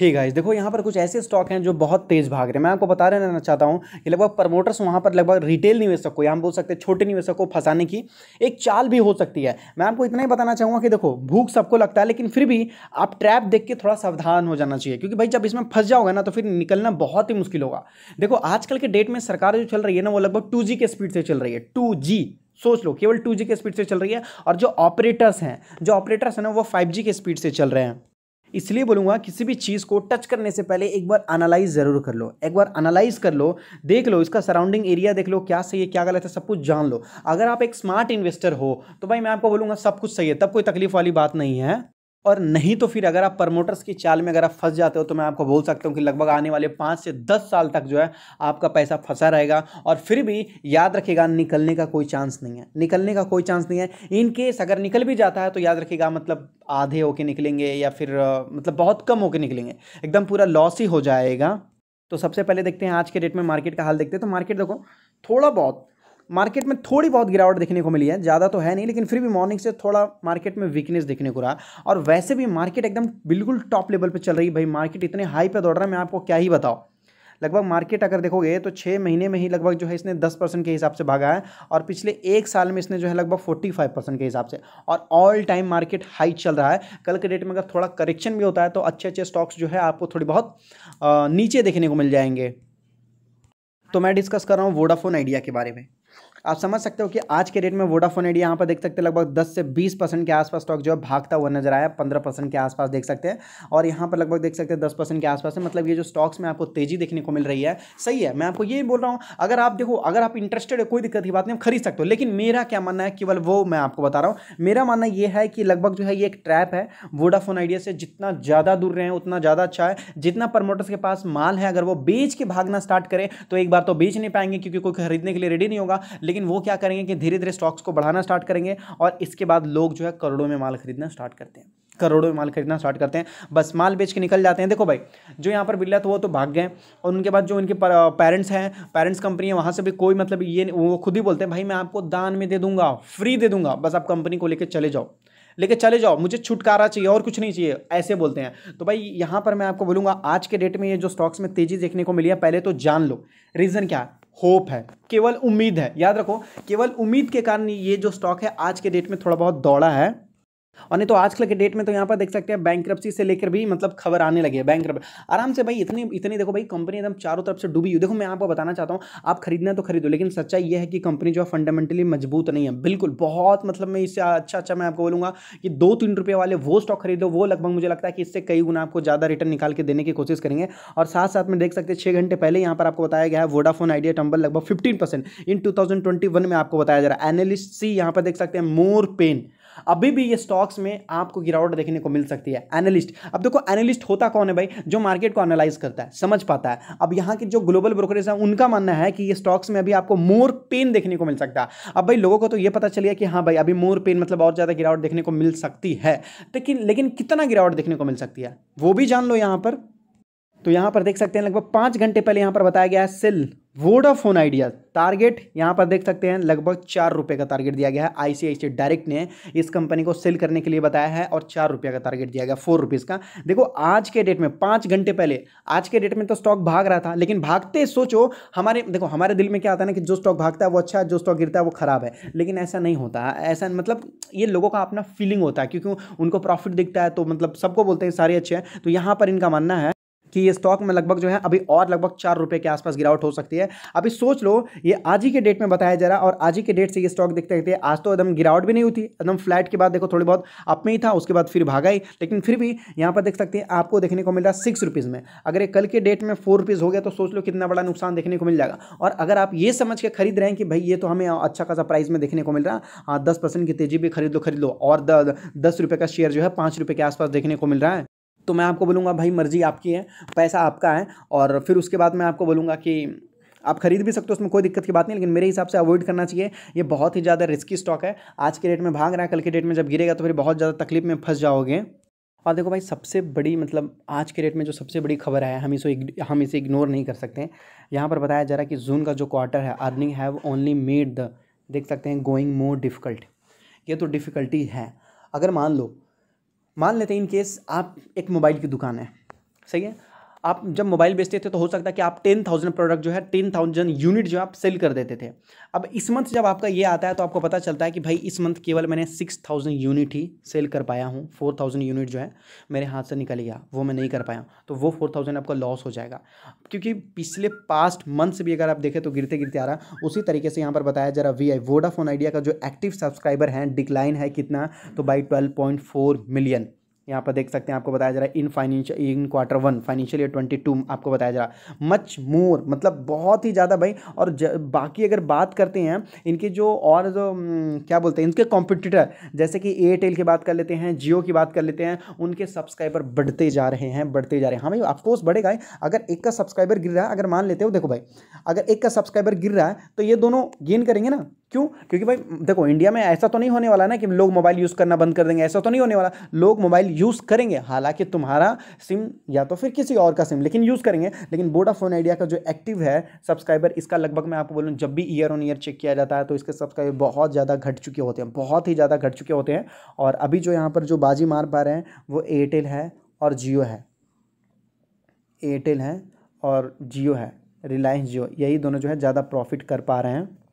ही guys देखो यहाँ पर कुछ ऐसे स्टॉक हैं जो बहुत तेज भाग रहे हैं मैं आपको बता रहना चाहता हूँ कि लगभग प्रमोटर्स वहाँ पर लगभग रिटेल निवेशक को या हम बोल सकते हैं छोटे निवेशक को फंसाने की एक चाल भी हो सकती है मैं आपको इतना ही बताना चाहूँगा कि देखो भूख सबको लगता है लेकिन फिर भी आप ट्रैप देख के थोड़ा सावधान हो जाना चाहिए क्योंकि भाई जब इसमें फंस जाओगे ना तो फिर निकलना बहुत ही मुश्किल होगा देखो आजकल के डेट में सरकार जो चल रही है ना वो लगभग टू के स्पीड से चल रही है टू सोच लो केवल टू के स्पीड से चल रही है और जो ऑपरेटर्स हैं जो ऑपरेटर्स हैं ना वो फाइव के स्पीड से चल रहे हैं इसलिए बोलूँगा किसी भी चीज़ को टच करने से पहले एक बार एनालाइज ज़रूर कर लो एक बार एनालाइज कर लो देख लो इसका सराउंडिंग एरिया देख लो क्या सही है क्या गलत है सब कुछ जान लो अगर आप एक स्मार्ट इन्वेस्टर हो तो भाई मैं आपको बोलूँगा सब कुछ सही है तब कोई तकलीफ वाली बात नहीं है और नहीं तो फिर अगर आप प्रमोटर्स की चाल में अगर आप फंस जाते हो तो मैं आपको बोल सकता हूँ कि लगभग आने वाले पाँच से दस साल तक जो है आपका पैसा फंसा रहेगा और फिर भी याद रखिएगा निकलने का कोई चांस नहीं है निकलने का कोई चांस नहीं है इन केस अगर निकल भी जाता है तो याद रखिएगा मतलब आधे होके निकलेंगे या फिर मतलब बहुत कम होके निकलेंगे एकदम पूरा लॉस ही हो जाएगा तो सबसे पहले देखते हैं आज के डेट में मार्केट का हाल देखते हैं तो मार्केट देखो थोड़ा बहुत मार्केट में थोड़ी बहुत गिरावट देखने को मिली है ज़्यादा तो है नहीं लेकिन फिर भी मॉर्निंग से थोड़ा मार्केट में वीकनेस देखने को रहा और वैसे भी मार्केट एकदम बिल्कुल टॉप लेवल पर चल रही भाई मार्केट इतने हाई पर दौड़ रहा है मैं आपको क्या ही बताओ लगभग मार्केट अगर देखोगे तो छः महीने में ही लगभग जो है इसने दस परसेंट के हिसाब से भागा है और पिछले एक साल में इसने जो है लगभग फोर्टी फाइव परसेंट के हिसाब से और ऑल टाइम मार्केट हाई चल रहा है कल के डेट में अगर थोड़ा करेक्शन भी होता है तो अच्छे अच्छे स्टॉक्स जो है आपको थोड़ी बहुत नीचे देखने को मिल जाएंगे तो मैं डिस्कस कर रहा हूँ वोडाफोन आइडिया के बारे में आप समझ सकते हो कि आज के डेट में वोडाफोन आइडिया यहाँ पर देख सकते हैं लगभग दस से बीस परसेंट के आसपास स्टॉक जो है भागता हुआ नजर आया पंद्रह परसेंट के आसपास देख सकते हैं और यहाँ पर लगभग देख सकते हैं दस परसेंट के आसपास है मतलब ये जो स्टॉक्स में आपको तेजी देखने को मिल रही है सही है मैं आपको ये बोल रहा हूँ अगर आप देखो अगर आप इंटरेस्टेड है कोई दिक्कत की बात नहीं खरीद सकते हो लेकिन मेरा क्या मानना है केवल वो मैं आपको बता रहा हूँ मेरा मानना यह है कि लगभग जो है ये एक ट्रैप है वोडाफोन आइडिया से जितना ज़्यादा दूर रहें उतना ज़्यादा अच्छा है जितना प्रमोटर्स के पास माल है अगर वो बेच के भागना स्टार्ट करें तो एक बार तो बेच नहीं पाएंगे क्योंकि कोई खरीदने के लिए रेडी नहीं होगा लेकिन लेकिन वो क्या करेंगे कि धीरे धीरे स्टॉक्स को बढ़ाना स्टार्ट करेंगे और इसके बाद लोग जो है करोड़ों में माल खरीदना स्टार्ट करते हैं करोड़ों में माल खरीदना स्टार्ट करते हैं बस माल बेच के निकल जाते हैं देखो भाई जो यहाँ पर बिल्ला तो वो तो भाग गए और उनके बाद जो इनके पेरेंट्स हैं पेरेंट्स कंपनी है वहाँ से भी कोई मतलब ये वो खुद ही बोलते हैं भाई मैं आपको दान में दे दूंगा फ्री दे दूंगा बस आप कंपनी को लेकर चले जाओ लेके चले जाओ मुझे छुटकारा चाहिए और कुछ नहीं चाहिए ऐसे बोलते हैं तो भाई यहाँ पर मैं आपको बोलूँगा आज के डेट में ये जो स्टॉक्स में तेज़ी देखने को मिली है पहले तो जान लो रीज़न क्या होप है केवल उम्मीद है याद रखो केवल उम्मीद के कारण ये जो स्टॉक है आज के डेट में थोड़ा बहुत दौड़ा है और नहीं तो आजकल के डेट में तो यहाँ पर देख सकते हैं बैंक से लेकर भी मतलब खबर आने लगी है बैंक आराम से भाई इतनी इतनी देखो भाई कंपनी एकदम चारों तरफ से डूबी हुई देखो मैं आपको बताना चाहता हूँ आप खरीदना तो खरीदो लेकिन सच्चाई यह है कि कंपनी जो है फंडामेंटली मजबूत नहीं है बिल्कुल बहुत मतलब मैं इससे अच्छा अच्छा मैं आपको बोलूँगा कि दो तीन रुपये वाले वो स्टॉक खरीदो वो लगभग मुझे लगता है कि इससे कई गुना आपको ज़्यादा रिटर्न निकाल के देने की कोशिश करेंगे और साथ साथ में देख सकते हैं छः घंटे पहले यहाँ पर आपको बताया गया है वोडाफोन आइडिया टंबल लगभग फिफ्टीन इन टू में आपको बताया जा रहा है एनालिस्ट सी यहाँ पर देख सकते हैं मोर पेन अभी भी ये स्टॉक्स में आपको गिरावट देखने को मिल सकती है एनालिस्ट अब देखो एनालिस्ट होता कौन है भाई जो मार्केट को एनालाइज करता है समझ पाता है अब यहाँ के जो ग्लोबल ब्रोकरेज है उनका मानना है कि ये स्टॉक्स में अभी आपको मोर पेन देखने को मिल सकता है अब भाई लोगों को तो ये पता चल गया कि हाँ भाई अभी मोर पेन मतलब और ज़्यादा गिरावट देखने को मिल सकती है लेकिन लेकिन कितना गिरावट देखने को मिल सकती है वो भी जान लो यहाँ पर तो यहाँ पर देख सकते हैं लगभग पाँच घंटे पहले यहाँ पर बताया गया है सेल वोडाफोन आइडिया टारगेट यहाँ पर देख सकते हैं लगभग चार रुपये का टारगेट दिया गया है आईसीआईसी डायरेक्ट ने इस कंपनी को सेल करने के लिए बताया है और चार रुपये का टारगेट दिया गया फोर रुपीज़ का देखो आज के डेट में पाँच घंटे पहले आज के डेट में तो स्टॉक भाग रहा था लेकिन भागते सोचो हमारे देखो हमारे दिल में क्या आता है ना कि जो स्टॉक भागता है वो अच्छा है जो स्टॉक गिरता है वो खराब है लेकिन ऐसा नहीं होता ऐसा मतलब ये लोगों का अपना फीलिंग होता है क्योंकि उनको प्रॉफिट दिखता है तो मतलब सबको बोलते हैं सारे अच्छे हैं तो यहाँ पर इनका मानना है कि ये स्टॉक में लगभग जो है अभी और लगभग चार रुपये के आसपास गिरावट हो सकती है अभी सोच लो ये आज ही के डेट में बताया जा रहा और आज ही के डेट से ये स्टॉक देखते देखते आज तो एकदम गिरावट भी नहीं हुई थी एकदम फ्लैट के बाद देखो थोड़ी बहुत अप में ही था उसके बाद फिर भागा ही लेकिन फिर भी यहाँ पर देख सकते हैं आपको देखने को मिल रहा है सिक्स रुपीज़ में अगर ये कल के डेट में फोर रुपीज़ हो गया तो सोच लो कितना बड़ा नुकसान देखने को मिल जाएगा और अगर आप ये समझ के खरीद रहे हैं कि भाई ये तो हमें अच्छा खासा प्राइस में देखने को मिल रहा है हाँ, दस परसेंट की तेजी भी खरीद लो खरीद लो और दस रुपये का शेयर जो है पाँच रुपये के आसपास देखने को मिल रहा है तो मैं आपको बोलूँगा भाई मर्जी आपकी है पैसा आपका है और फिर उसके बाद मैं आपको बोलूँगा कि आप खरीद भी सकते हो उसमें कोई दिक्कत की बात नहीं लेकिन मेरे हिसाब से अवॉइड करना चाहिए ये बहुत ही ज़्यादा रिस्की स्टॉक है आज के डेट में भाग रहा है कल के डेट में जब गिरेगा तो फिर बहुत ज़्यादा तकलीफ में फंस जाओगे और देखो भाई सबसे बड़ी मतलब आज के डेट में जो सबसे बड़ी खबर है हम इसे हम इसे इग्नोर नहीं कर सकते हैं यहाँ पर बताया जा रहा है कि जून का जो क्वार्टर है earning have only made the देख सकते हैं गोइंग मोर डिफ़िकल्ट ये तो डिफ़िकल्टी है अगर मान लो मान लेते हैं इन केस आप एक मोबाइल की दुकान है सही है आप जब मोबाइल बेचते थे तो हो सकता है कि आप टेन थाउजेंड प्रोडक्ट जो है टेन थाउजेंड यूनिट जो आप सेल कर देते थे अब इस मंथ जब आपका ये आता है तो आपको पता चलता है कि भाई इस मंथ केवल मैंने सिक्स थाउजेंड यूनिट ही सेल कर पाया हूँ फोर थाउजेंड यूनिट जो है मेरे हाथ से निकल गया वो मैं नहीं कर पाया तो वो फोर थाउजेंड आपका लॉस हो जाएगा क्योंकि पिछले पास्ट मंथ्स भी अगर आप देखें तो गिरते गिरते आ रहा उसी तरीके से यहाँ पर बताया जरा वी आई वोडाफोन आइडिया का जो एक्टिव सब्सक्राइबर हैं डिक्लाइन है कितना तो by twelve point four million यहाँ पर देख सकते हैं आपको बताया जा रहा है in financial in quarter one financial year twenty two आपको बताया जा रहा है मच मोर मतलब बहुत ही ज़्यादा भाई और बाकी अगर बात करते हैं इनके जो और जो क्या बोलते हैं इनके कॉम्पिटिटर जैसे कि एयरटेल की बात कर लेते हैं जियो की बात कर लेते हैं उनके सब्सक्राइबर बढ़ते जा रहे हैं बढ़ते जा रहे हैं हाँ भाई ऑफकोर्स बढ़ेगा अगर एक का सब्सक्राइबर गिर रहा है अगर मान लेते हो देखो भाई अगर एक का सब्सक्राइबर गिर रहा है तो ये दोनों गेन करेंगे ना क्यों क्योंकि भाई देखो इंडिया में ऐसा तो नहीं होने वाला ना कि लोग मोबाइल यूज़ करना बंद कर देंगे ऐसा तो नहीं होने वाला लोग मोबाइल यूज़ करेंगे हालांकि तुम्हारा सिम या तो फिर किसी और का सिम लेकिन यूज़ करेंगे लेकिन वोडाफोन आइडिया का जो एक्टिव है सब्सक्राइबर इसका लगभग मैं आपको बोलूँ जब भी ईयर ऑन ईयर चेक किया जाता है तो इसके सब्सक्राइबर बहुत ज़्यादा घट चुके होते हैं बहुत ही ज़्यादा घट चुके होते हैं और अभी जो यहाँ पर जो बाजी मार पा रहे हैं वो एयरटेल है और जियो है एयरटेल है और जियो है रिलायंस जियो यही दोनों जो है ज़्यादा प्रॉफिट कर पा रहे हैं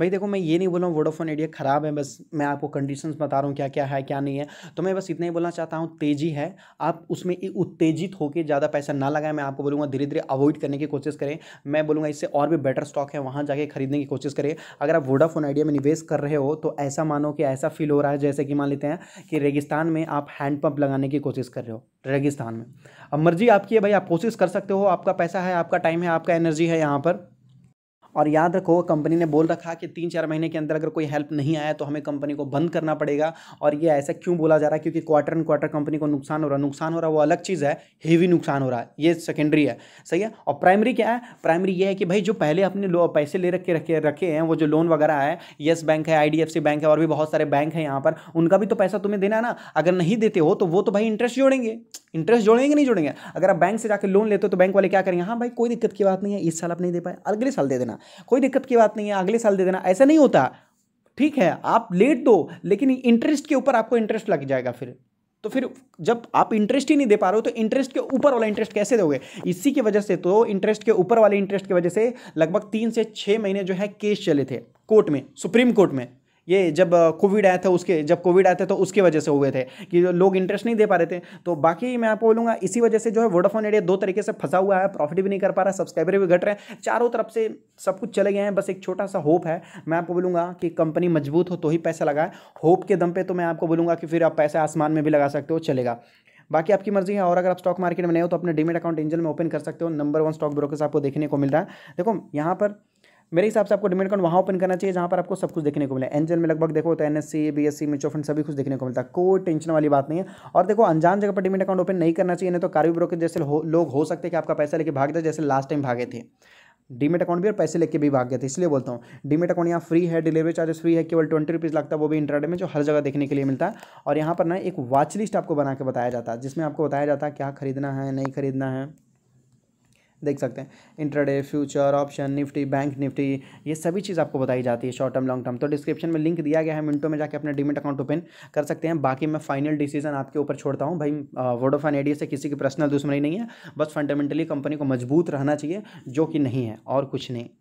भाई देखो मैं ये नहीं बोला वोडाफोन आइडिया ख़राब है बस मैं आपको कंडीशंस बता रहा हूँ क्या क्या है क्या नहीं है तो मैं बस इतना ही बोलना चाहता हूँ तेज़ी है आप उसमें उत्तेजित होकर ज़्यादा पैसा ना लगाएं मैं आपको बोलूँगा धीरे धीरे अवॉइड करने की कोशिश करें मैं बोलूँगा इससे और भी बेटर स्टॉक है वहाँ जाके खरीदने की कोशिश करें अगर आप वोडाफोन आइडिया में निवेश कर रहे हो तो ऐसा मानो कि ऐसा फील हो रहा है जैसे कि मान लेते हैं कि रेगिस्तान में आप हैंडपम्प लगाने की कोशिश कर रहे हो रेगिस्तान में अब मर्जी आपकी है भाई आप कोशिश कर सकते हो आपका पैसा है आपका टाइम है आपका एनर्जी है यहाँ पर और याद रखो कंपनी ने बोल रखा कि तीन चार महीने के अंदर अगर कोई हेल्प नहीं आया तो हमें कंपनी को बंद करना पड़ेगा और ये ऐसा क्यों बोला जा रहा है क्योंकि क्वार्टर एंड क्वार्टर कंपनी को नुकसान हो रहा है नुकसान हो रहा वो अलग चीज़ है हेवी नुकसान हो रहा है ये सेकेंडरी है सही है और प्राइमरी क्या है प्राइमरी ये है कि भाई जो पहले अपने पैसे ले रखे रखे रखे हैं वो जो लोन वगैरह है येस बैंक है आई बैंक है और भी बहुत सारे बैंक हैं यहाँ पर उनका भी तो पैसा तुम्हें देना है ना अगर नहीं देते हो तो वो तो भाई इंटरेस्ट जोड़ेंगे इंटरेस्ट जोड़ेंगे कि नहीं जोड़ेंगे अगर आप बैंक से जाकर लोन लेते हो तो बैंक वाले क्या करेंगे हाँ भाई कोई दिक्कत की बात नहीं है इस साल आप नहीं दे पाए अगले साल दे देना कोई दिक्कत की बात नहीं है अगले साल दे देना ऐसा नहीं होता ठीक है आप लेट दो लेकिन इंटरेस्ट के ऊपर आपको इंटरेस्ट लग जाएगा फिर तो फिर जब आप इंटरेस्ट ही नहीं दे पा रहे हो तो इंटरेस्ट के ऊपर वाला इंटरेस्ट कैसे दोगे इसी की वजह से तो इंटरेस्ट के ऊपर वाले इंटरेस्ट की वजह से लगभग तीन से छः महीने जो है केस चले थे कोर्ट में सुप्रीम कोर्ट में ये जब कोविड आया था उसके जब कोविड आया था तो उसके वजह से हुए थे कि लोग इंटरेस्ट नहीं दे पा रहे थे तो बाकी मैं आपको बोलूँगा इसी वजह से जो है वोडाफोन एडिया दो तरीके से फंसा हुआ है प्रॉफिट भी नहीं कर पा रहा सब्सक्राइबर भी घट रहे हैं चारों तरफ से सब कुछ चले गए हैं बस एक छोटा सा होप है मैं आपको बोलूँगा कि कंपनी मजबूत हो तो ही पैसा लगाए होप के दम पर तो मैं आपको बोलूँगा कि फिर आप पैसे आसमान में भी लगा सकते हो चलेगा बाकी आपकी मर्जी है और अगर आप स्टॉक मार्केट में नहीं हो तो अपने डिमेट अकाउंट एंजल में ओपन कर सकते हो नंबर वन स्टॉक ब्रोकर्स आपको देखने को मिल रहा है देखो यहाँ पर मेरे हिसाब से आपको डिमेट अकाउंट वहाँ ओपन करना चाहिए जहाँ पर आपको सब कुछ देखने को मिले एंजल में लगभग देखो तो N S C B S C mutual fund सभी कुछ देखने को मिलता है कोई टेंशन वाली बात नहीं है और देखो अनजान जगह पर डिमेट अकाउंट ओपन नहीं करना चाहिए नहीं तो कार्य ब्रोकर जैसे हो, लोग हो सकते हैं कि आपका पैसा लेके भाग जाए जैसे लास्ट टाइम भागे थे डीमेट अकाउंट भी और पैसे लेके भी भाग गए थे इसलिए बोलता हूँ डीमेट अकाउंट यहाँ फ्री है डिलीवरी चार्जेस फ्री है केवल ट्वेंटी रुपीज़ लगता है वो भी इंटरनेट में जो हर जगह देखने के लिए मिलता है और यहाँ पर ना एक वॉच लिस्ट आपको बना के बताया जाता है जिसमें आपको बताया जाता है क्या खरीदना है नहीं खरीदना है देख सकते हैं intraday future option Nifty bank Nifty ये सभी चीज़ आपको बताई जाती है शॉर्ट टर्म लॉन्ग टर्म तो डिस्क्रिप्शन में लिंक दिया गया है मिनटों में जाकर अपना डिमिट अकाउंट ओपन कर सकते हैं बाकी मैं फाइनल डिसीजन आपके ऊपर छोड़ता हूँ भाई वोडोफान आइडिया से किसी की पर्सनल दुश्मनी नहीं है बस फंडामेंटली कंपनी को मजबूत रहना चाहिए जो कि नहीं है और कुछ नहीं